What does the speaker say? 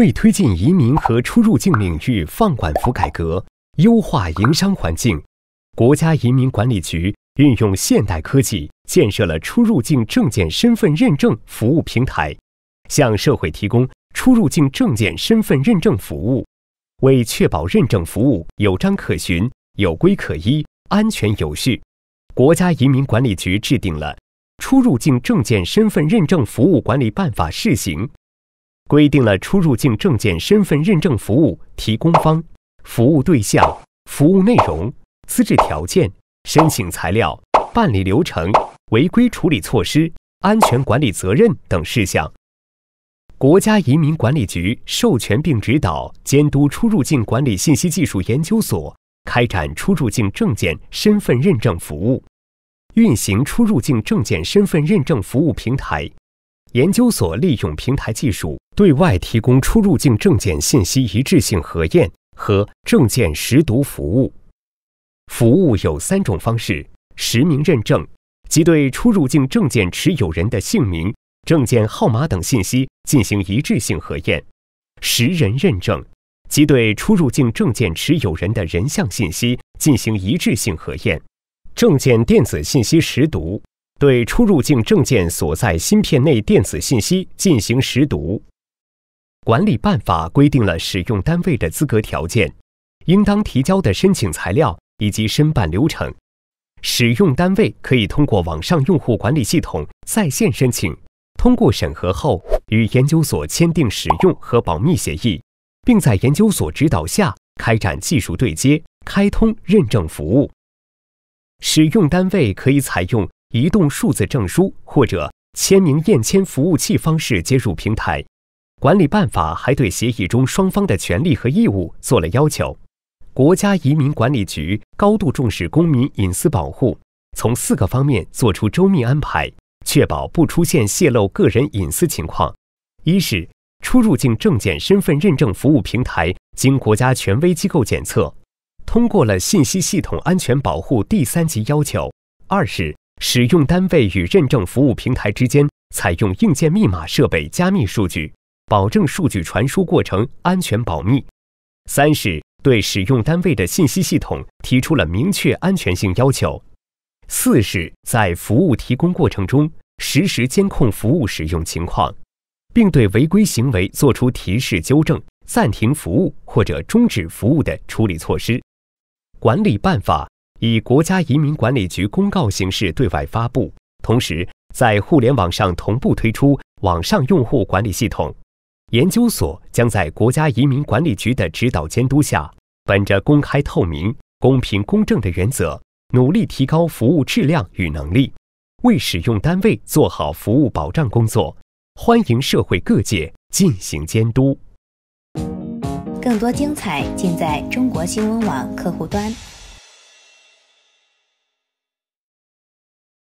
为推进移民和出入境领域放管服改革，优化营商环境，国家移民管理局运用现代科技，建设了出入境证件身份认证服务平台，向社会提供出入境证件身份认证服务。为确保认证服务有章可循、有规可依、安全有序，国家移民管理局制定了《出入境证件身份认证服务管理办法（试行）》。规定了出入境证件身份认证服务提供方、服务对象、服务内容、资质条件、申请材料、办理流程、违规处理措施、安全管理责任等事项。国家移民管理局授权并指导监督出入境管理信息技术研究所开展出入境证件身份认证服务，运行出入境证件身份认证服务平台。研究所利用平台技术。对外提供出入境证件信息一致性核验和证件识读服务，服务有三种方式：实名认证，即对出入境证件持有人的姓名、证件号码等信息进行一致性核验；识人认证，即对出入境证件持有人的人像信息进行一致性核验；证件电子信息识读，对出入境证件所在芯片内电子信息进行识读。管理办法规定了使用单位的资格条件、应当提交的申请材料以及申办流程。使用单位可以通过网上用户管理系统在线申请，通过审核后与研究所签订使用和保密协议，并在研究所指导下开展技术对接、开通认证服务。使用单位可以采用移动数字证书或者签名验签服务器方式接入平台。管理办法还对协议中双方的权利和义务做了要求。国家移民管理局高度重视公民隐私保护，从四个方面作出周密安排，确保不出现泄露个人隐私情况。一是出入境证件身份认证服务平台经国家权威机构检测，通过了信息系统安全保护第三级要求；二是使用单位与认证服务平台之间采用硬件密码设备加密数据。保证数据传输过程安全保密。三是对使用单位的信息系统提出了明确安全性要求。四是，在服务提供过程中实时监控服务使用情况，并对违规行为作出提示、纠正、暂停服务或者终止服务的处理措施。管理办法以国家移民管理局公告形式对外发布，同时在互联网上同步推出网上用户管理系统。研究所将在国家移民管理局的指导监督下，本着公开透明、公平公正的原则，努力提高服务质量与能力，为使用单位做好服务保障工作。欢迎社会各界进行监督。更多精彩尽在中国新闻网客户端。